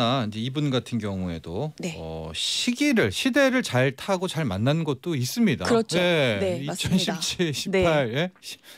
하나 이제 이분 같은 경우에도 네. 어, 시기를 시대를 잘 타고 잘 만난 것도 있습니다. 그렇죠. 예. 네, 네 2017, 예? 18, 네.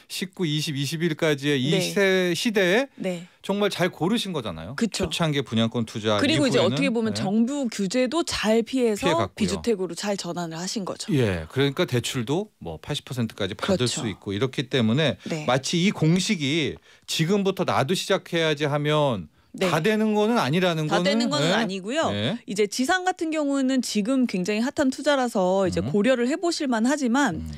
19, 20, 21까지의 이 세, 시대에 네. 정말 잘 고르신 거잖아요. 그렇 초창기 분양권 투자 그리고 이제 어떻게 보면 예. 정부 규제도 잘 피해서 피해갔고요. 비주택으로 잘 전환을 하신 거죠. 예, 그러니까 대출도 뭐 80%까지 받을 그렇죠. 수 있고 이렇기 때문에 네. 마치 이 공식이 지금부터 나도 시작해야지 하면 네. 다 되는 거는 아니라는 다 거는 되는 건 네. 아니고요. 네. 이제 지상 같은 경우는 지금 굉장히 핫한 투자라서 이제 음. 고려를 해보실 만하지만 음.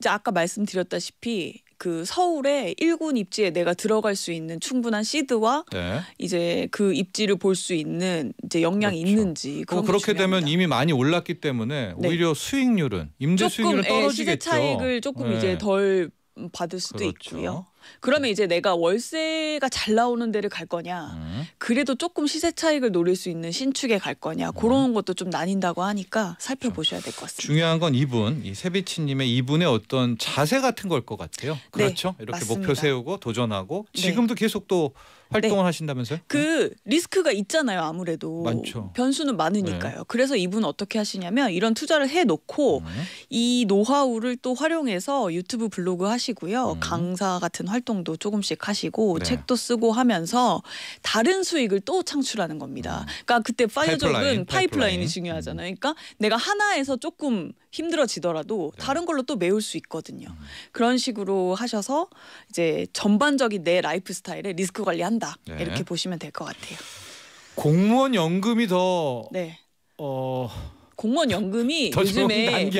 이제 아까 말씀드렸다시피 그서울에 1군 입지에 내가 들어갈 수 있는 충분한 시드와 네. 이제 그 입지를 볼 수 있는 이제 역량이 그렇죠. 있는지 그렇게 되면 이미 많이 올랐기 때문에 네. 오히려 수익률은 임대 조금, 수익률은 예, 떨어지겠죠. 시세 차익을 조금 네. 이제 덜 받을 수도 그렇죠. 있고요. 그러면 이제 내가 월세가 잘 나오는 데를 갈 거냐. 음. 그래도 조금 시세 차익을 노릴 수 있는 신축에 갈 거냐 그런 음. 것도 좀 나뉜다고 하니까 그렇죠. 살펴보셔야 될 것 같습니다. 중요한 건 이분, 이 세비치님의 이분의 어떤 자세 같은 걸 것 같아요. 네, 그렇죠? 네, 이렇게 맞습니다. 목표 세우고 도전하고 네. 지금도 네. 계속 또 활동을 네. 하신다면서요? 그 리스크가 있잖아요. 아무래도 많죠. 변수는 많으니까요. 네. 그래서 이분 어떻게 하시냐면 이런 투자를 해놓고 음. 이 노하우를 또 활용해서 유튜브 블로그 하시고요, 음. 강사 같은 활동도 조금씩 하시고 책도 쓰고 하면서 다른 수 수익을 또 창출하는 겁니다. 음. 그러니까 그때 파이어족은 파이프라인, 이 중요하잖아요. 음. 그러니까 내가 하나에서 조금 힘들어지더라도 네. 다른 걸로 또 메울 수 있거든요. 음. 그런 식으로 하셔서 이제 전반적인 내 라이프 스타일에 리스크 관리한다 네. 이렇게 보시면 될 것 같아요. 공무원 연금이 더 네. 어... 공무원 연금이 요즘에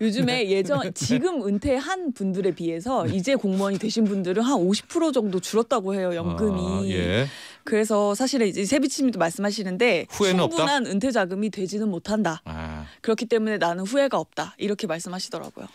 요즘에 네. 예전 지금 은퇴한 분들에 비해서 이제 공무원이 되신 분들은 한 50% 정도 줄었다고 해요 연금이. 아, 예. 그래서 사실은 이제 세비치님도 말씀하시는데 후회는 충분한 은퇴 자금이 되지는 못한다. 아. 그렇기 때문에 나는 후회가 없다 이렇게 말씀하시더라고요.